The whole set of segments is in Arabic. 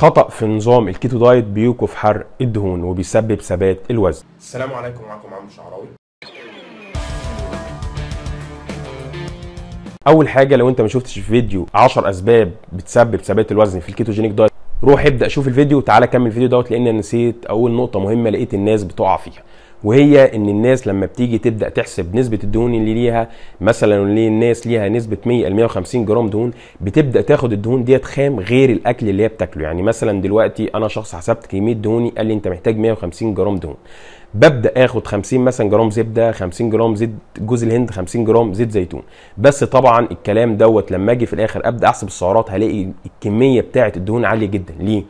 خطأ في نظام الكيتو دايت بيوقف حرق الدهون وبيسبب ثبات الوزن السلام عليكم معكم عمرو شعراوي اول حاجه لو انت ما شفتش فيديو 10 اسباب بتسبب ثبات الوزن في الكيتوجينيك دايت روح ابدا شوف الفيديو وتعالى كمل الفيديو دوت لان انا نسيت اول نقطه مهمه لقيت الناس بتقع فيها وهي ان الناس لما بتيجي تبدا تحسب نسبه الدهون اللي ليها مثلا اللي الناس ليها نسبه 100 ل 150 جرام دهون بتبدا تاخد الدهون ديت خام غير الاكل اللي هي بتاكله يعني مثلا دلوقتي انا شخص حسبت كميه دهوني قال لي انت محتاج 150 جرام دهون ببدا اخد 50 مثلا جرام زبده 50 جرام زيت جوز الهند 50 جرام زيت زيتون بس طبعا الكلام دوت لما اجي في الاخر ابدا احسب السعرات هلاقي الكميه بتاعه الدهون عاليه جدا ليه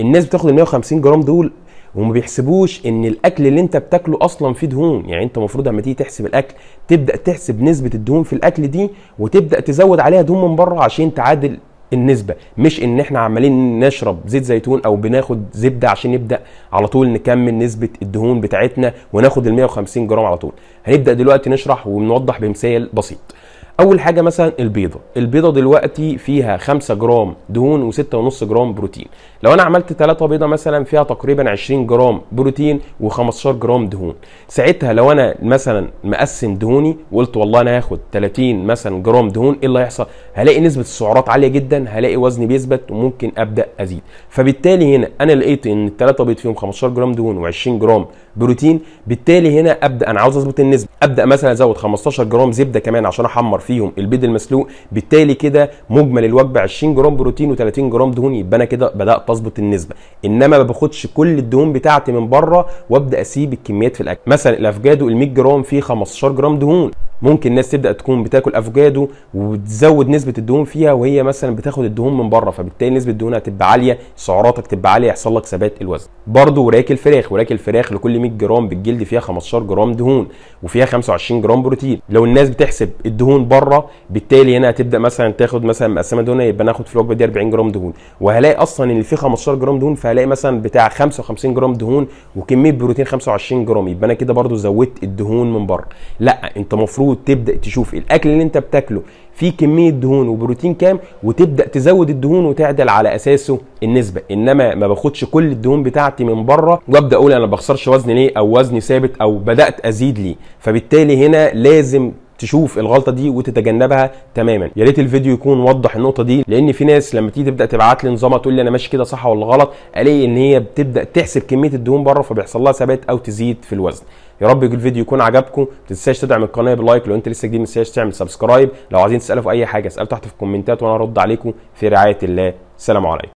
الناس بتاخد ال 150 جرام دول وما بيحسبوش ان الاكل اللي انت بتاكله اصلا فيه دهون يعني انت المفروض لما تيجي تحسب الاكل تبدا تحسب نسبه الدهون في الاكل دي وتبدا تزود عليها دهون من بره عشان تعادل النسبه مش ان احنا عمالين نشرب زيت زيتون او بناخد زبده عشان نبدا على طول نكمل نسبه الدهون بتاعتنا وناخد ال 150 جرام على طول هنبدا دلوقتي نشرح ونوضح بمثال بسيط اول حاجه مثلا البيضه البيضه دلوقتي فيها 5 جرام دهون و6.5 جرام بروتين لو انا عملت 3 بيضه مثلا فيها تقريبا 20 جرام بروتين و15 جرام دهون ساعتها لو انا مثلا مقسم دهوني وقلت والله انا هاخد 30 مثلا جرام دهون ايه اللي هيحصل هلاقي نسبه السعرات عاليه جدا هلاقي وزني بيثبت وممكن ابدا ازيد فبالتالي هنا انا لقيت ان الثلاثه بيض فيهم 15 جرام دهون و20 جرام بروتين بالتالي هنا ابدا انا عاوز اظبط النسبه ابدا مثلا ازود 15 جرام زبده كمان عشان احمر فيهم البيض المسلوق بالتالي كده مجمل الوجبه 20 جرام بروتين و30 جرام دهون يبقى انا كده بدات اظبط النسبه انما ما باخدش كل الدهون بتاعتي من بره وابدا اسيب الكميات في الاكل مثلا الافجادو ال 100 جرام فيه 15 جرام دهون ممكن الناس تبدا تكون بتاكل افوكادو وتزود نسبه الدهون فيها وهي مثلا بتاخد الدهون من بره فبالتالي نسبه الدهون هتبقى عاليه سعراتك تبقى عاليه يحصل لك ثبات الوزن برضه وراك الفراخ وراك الفراخ لكل 100 جرام بالجلد فيها 15 جرام دهون وفيها 25 جرام بروتين لو الناس بتحسب الدهون بره بالتالي هنا هتبدا مثلا تاخد مثلا مقسمه دهون يبقى ناخد في الوجبه دي 40 جرام دهون وهلاقي اصلا ان في 15 جرام دهون فهلاقي مثلا بتاع 55 جرام دهون وكميه بروتين 25 جرام يبقى انا كده برضه زودت الدهون من بره لا انت مفروض المفروض تبدا تشوف الاكل اللي انت بتاكله فيه كميه دهون وبروتين كام وتبدا تزود الدهون وتعدل على اساسه النسبه انما ما باخدش كل الدهون بتاعتي من بره وابدا اقول انا ما بخسرش وزن ليه او وزني ثابت او بدات ازيد ليه فبالتالي هنا لازم تشوف الغلطه دي وتتجنبها تماما يا ريت الفيديو يكون وضح النقطه دي لان في ناس لما تيجي تبدا تبعت لي نظامها تقول لي انا ماشي كده صح ولا غلط الاقي ان هي بتبدا تحسب كميه الدهون بره فبيحصل لها ثبات او تزيد في الوزن يا رب الفيديو يكون عجبكم ما تنساش تدعم القناه بلايك لو انت لسه جديد ما تنساش تعمل سبسكرايب لو عايزين تسالوا في اي حاجه اسالوا تحت في الكومنتات وانا ارد عليكم في رعايه الله سلام عليكم